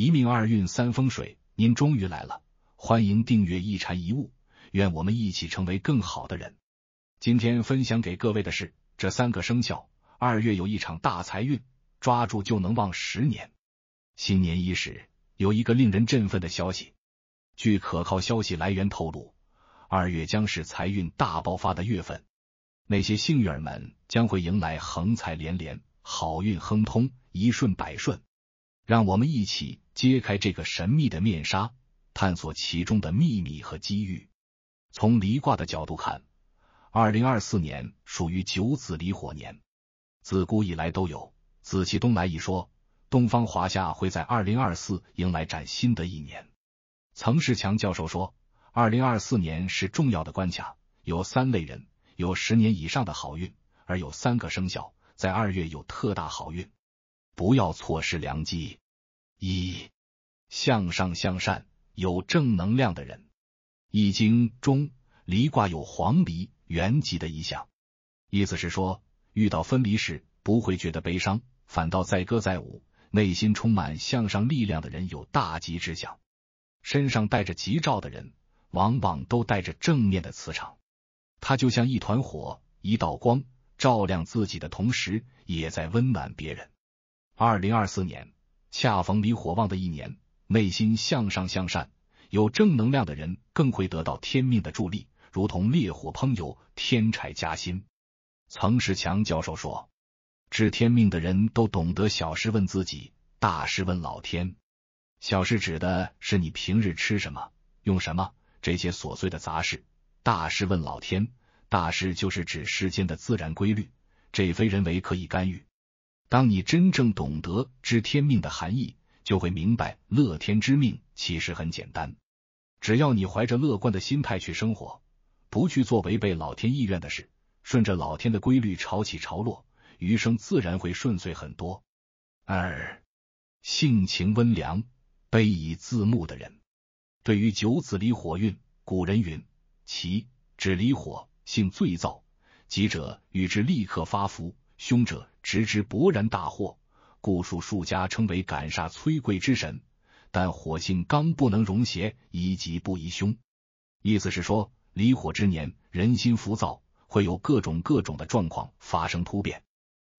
一命二运三风水，您终于来了，欢迎订阅一禅一悟，愿我们一起成为更好的人。今天分享给各位的是，这三个生肖二月有一场大财运，抓住就能旺十年。新年伊始，有一个令人振奋的消息，据可靠消息来源透露，二月将是财运大爆发的月份，那些幸运儿们将会迎来横财连连，好运亨通，一顺百顺。让我们一起揭开这个神秘的面纱，探索其中的秘密和机遇。从离卦的角度看，二零二四年属于九子离火年。自古以来都有“紫气东来”一说，东方华夏会在二零二四迎来崭新的一年。曾仕强教授说，二零二四年是重要的关卡，有三类人有十年以上的好运，而有三个生肖在二月有特大好运。不要错失良机。一向上向善、有正能量的人，《易经》中离卦有黄鹂、元吉的意象，意思是说，遇到分离时不会觉得悲伤，反倒载歌载舞。内心充满向上力量的人有大吉之象。身上带着吉兆的人，往往都带着正面的磁场，他就像一团火、一道光，照亮自己的同时，也在温暖别人。二零二四年恰逢离火旺的一年，内心向上向善、有正能量的人更会得到天命的助力，如同烈火烹油、添柴加薪。曾仕强教授说：“知天命的人都懂得小事问自己，大事问老天。小事指的是你平日吃什么、用什么这些琐碎的杂事；大事问老天，大事就是指世间的自然规律，这非人为可以干预。”当你真正懂得知天命的含义，就会明白乐天知命其实很简单。只要你怀着乐观的心态去生活，不去做违背老天意愿的事，顺着老天的规律潮起潮落，余生自然会顺遂很多。二性情温良、悲以自牧的人，对于九子离火运，古人云：其指离火性最燥，急者与之立刻发福。凶者直之勃然大祸，故术数家称为赶煞崔贵之神。但火性刚，不能容邪，宜吉不宜凶。意思是说，离火之年，人心浮躁，会有各种各种的状况发生突变，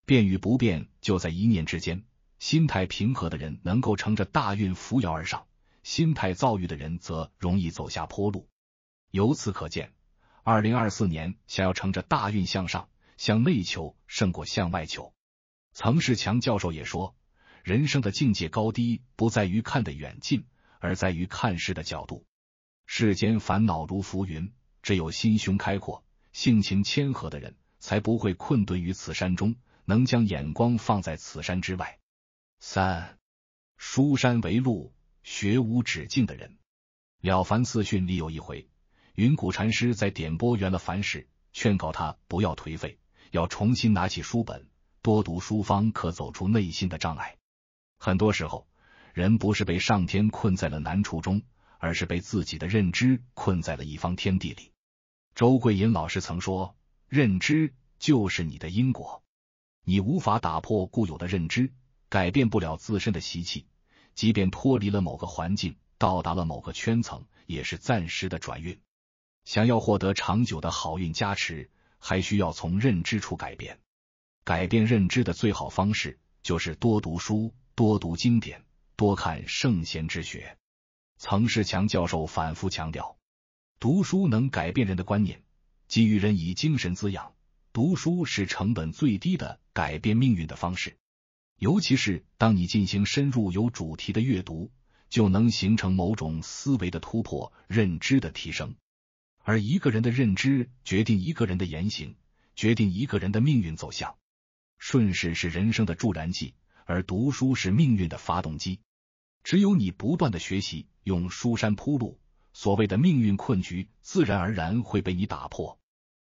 变与不变就在一念之间。心态平和的人能够乘着大运扶摇而上，心态躁郁的人则容易走下坡路。由此可见，二零二四年想要乘着大运向上。向内求胜过向外求。曾仕强教授也说，人生的境界高低不在于看得远近，而在于看事的角度。世间烦恼如浮云，只有心胸开阔、性情谦和的人，才不会困顿于此山中，能将眼光放在此山之外。三，书山为路，学无止境的人。了凡四训里有一回，云谷禅师在点拨袁了凡时，劝告他不要颓废。要重新拿起书本，多读书方可走出内心的障碍。很多时候，人不是被上天困在了难处中，而是被自己的认知困在了一方天地里。周桂银老师曾说：“认知就是你的因果，你无法打破固有的认知，改变不了自身的习气。即便脱离了某个环境，到达了某个圈层，也是暂时的转运。想要获得长久的好运加持。”还需要从认知处改变，改变认知的最好方式就是多读书、多读经典、多看圣贤之学。曾仕强教授反复强调，读书能改变人的观念，给予人以精神滋养。读书是成本最低的改变命运的方式，尤其是当你进行深入有主题的阅读，就能形成某种思维的突破、认知的提升。而一个人的认知决定一个人的言行，决定一个人的命运走向。顺势是人生的助燃剂，而读书是命运的发动机。只有你不断的学习，用书山铺路，所谓的命运困局自然而然会被你打破。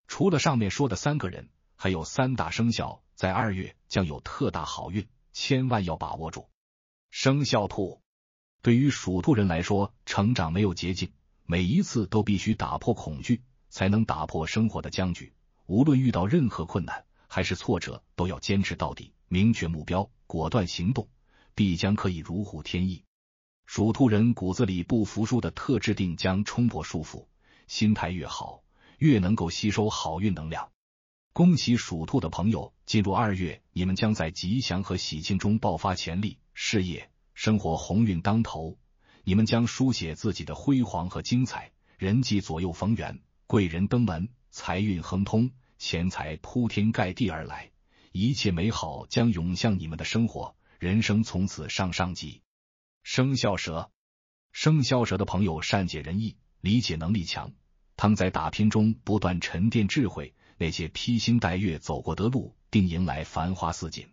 除了上面说的三个人，还有三大生肖在二月将有特大好运，千万要把握住。生肖兔，对于属兔人来说，成长没有捷径。每一次都必须打破恐惧，才能打破生活的僵局。无论遇到任何困难还是挫折，都要坚持到底。明确目标，果断行动，必将可以如虎添翼。属兔人骨子里不服输的特制定将冲破束缚，心态越好，越能够吸收好运能量。恭喜属兔的朋友，进入二月，你们将在吉祥和喜庆中爆发潜力，事业、生活鸿运当头。你们将书写自己的辉煌和精彩，人际左右逢源，贵人登门，财运亨通，钱财铺天盖地而来，一切美好将涌向你们的生活，人生从此上上级。生肖蛇，生肖蛇的朋友善解人意，理解能力强，他们在打拼中不断沉淀智慧，那些披星戴月走过的路，定迎来繁花似锦。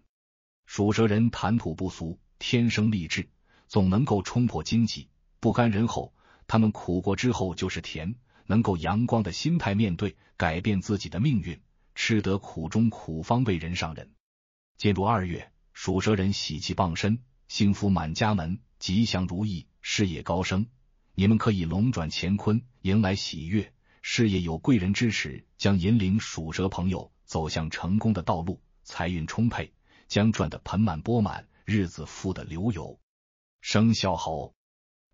属蛇人谈吐不俗，天生丽质。总能够冲破荆棘，不甘人后。他们苦过之后就是甜，能够阳光的心态面对，改变自己的命运，吃得苦中苦，方为人上人。进入二月，属蛇人喜气傍身，幸福满家门，吉祥如意，事业高升。你们可以龙转乾坤，迎来喜悦，事业有贵人支持，将引领属蛇朋友走向成功的道路，财运充沛，将赚得盆满钵满，日子富得流油。生肖猴，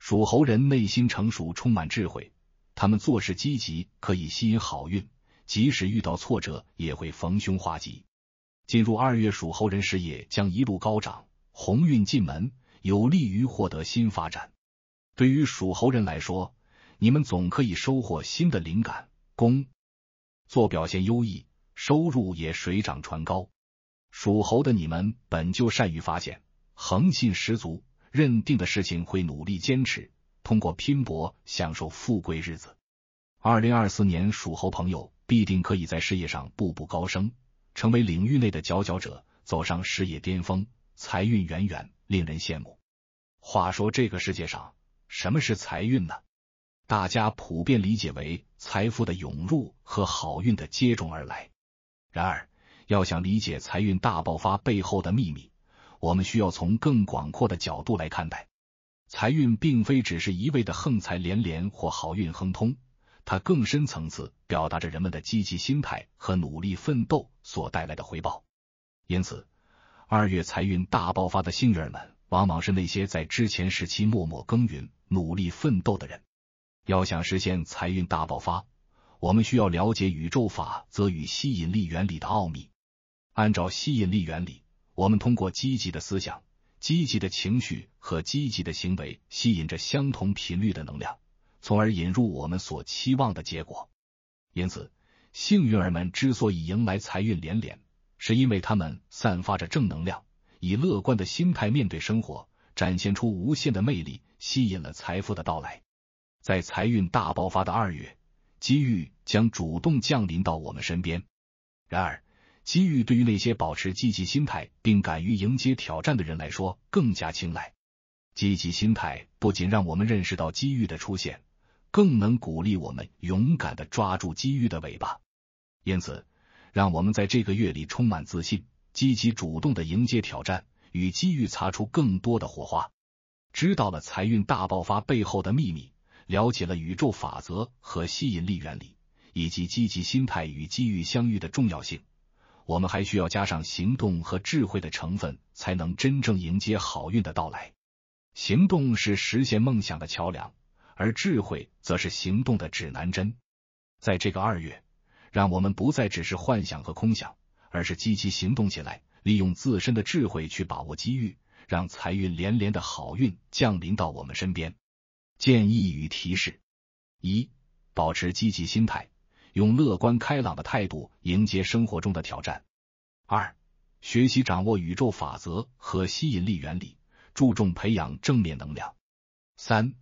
属猴人内心成熟，充满智慧，他们做事积极，可以吸引好运。即使遇到挫折，也会逢凶化吉。进入二月，属猴人事业将一路高涨，鸿运进门，有利于获得新发展。对于属猴人来说，你们总可以收获新的灵感，工作表现优异，收入也水涨船高。属猴的你们本就善于发现，恒信十足。认定的事情会努力坚持，通过拼搏享受富贵日子。二零二四年属猴朋友必定可以在事业上步步高升，成为领域内的佼佼者，走上事业巅峰，财运远远令人羡慕。话说这个世界上，什么是财运呢？大家普遍理解为财富的涌入和好运的接踵而来。然而，要想理解财运大爆发背后的秘密。我们需要从更广阔的角度来看待财运，并非只是一味的横财连连或好运亨通，它更深层次表达着人们的积极心态和努力奋斗所带来的回报。因此，二月财运大爆发的幸运儿们，往往是那些在之前时期默默耕耘、努力奋斗的人。要想实现财运大爆发，我们需要了解宇宙法则与吸引力原理的奥秘。按照吸引力原理。我们通过积极的思想、积极的情绪和积极的行为，吸引着相同频率的能量，从而引入我们所期望的结果。因此，幸运儿们之所以迎来财运连连，是因为他们散发着正能量，以乐观的心态面对生活，展现出无限的魅力，吸引了财富的到来。在财运大爆发的二月，机遇将主动降临到我们身边。然而，机遇对于那些保持积极心态并敢于迎接挑战的人来说更加青睐。积极心态不仅让我们认识到机遇的出现，更能鼓励我们勇敢的抓住机遇的尾巴。因此，让我们在这个月里充满自信，积极主动的迎接挑战，与机遇擦出更多的火花。知道了财运大爆发背后的秘密，了解了宇宙法则和吸引力原理，以及积极心态与机遇相遇的重要性。我们还需要加上行动和智慧的成分，才能真正迎接好运的到来。行动是实现梦想的桥梁，而智慧则是行动的指南针。在这个二月，让我们不再只是幻想和空想，而是积极行动起来，利用自身的智慧去把握机遇，让财运连连的好运降临到我们身边。建议与提示：一、保持积极心态。用乐观开朗的态度迎接生活中的挑战。二、学习掌握宇宙法则和吸引力原理，注重培养正面能量。三、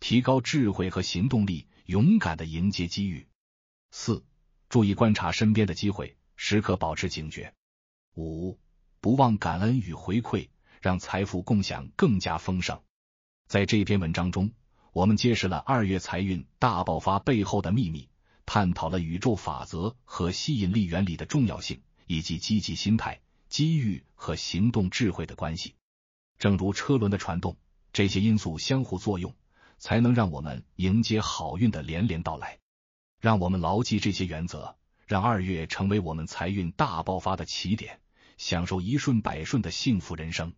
提高智慧和行动力，勇敢的迎接机遇。四、注意观察身边的机会，时刻保持警觉。五、不忘感恩与回馈，让财富共享更加丰盛。在这篇文章中，我们揭示了二月财运大爆发背后的秘密。探讨了宇宙法则和吸引力原理的重要性，以及积极心态、机遇和行动智慧的关系。正如车轮的传动，这些因素相互作用，才能让我们迎接好运的连连到来。让我们牢记这些原则，让二月成为我们财运大爆发的起点，享受一顺百顺的幸福人生。